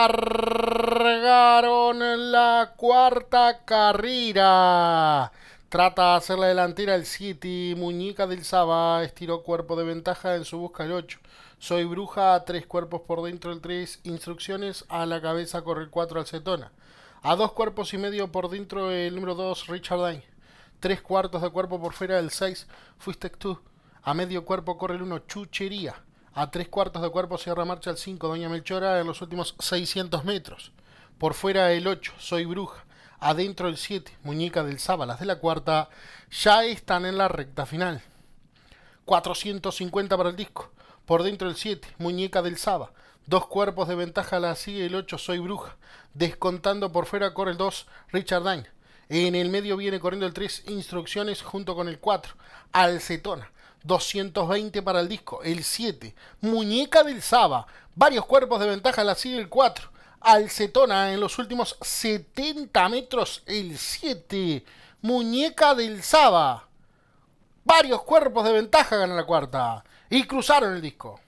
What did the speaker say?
Cargaron la cuarta carrera. Trata de hacer la delantera el City. Muñica del Saba estiró cuerpo de ventaja en su busca el 8. Soy bruja, a tres cuerpos por dentro el 3. Instrucciones a la cabeza corre el 4 Alcetona A dos cuerpos y medio por dentro el número 2 Richard Dine. Tres cuartos de cuerpo por fuera del 6 Fuiste tú. A medio cuerpo corre el 1 Chuchería. A tres cuartos de cuerpo cierra marcha el 5, Doña Melchora, en los últimos 600 metros. Por fuera el 8, Soy Bruja. Adentro el 7, Muñeca del Saba. Las de la cuarta. Ya están en la recta final. 450 para el disco. Por dentro el 7, Muñeca del Saba. Dos cuerpos de ventaja la sigue el 8, Soy Bruja. Descontando por fuera corre el 2, Richard Dine. En el medio viene corriendo el 3 Instrucciones junto con el 4 Alcetona. 220 para el disco, el 7, Muñeca del Saba, varios cuerpos de ventaja la sigue el 4, Alcetona en los últimos 70 metros, el 7, Muñeca del Saba, varios cuerpos de ventaja gana la cuarta y cruzaron el disco.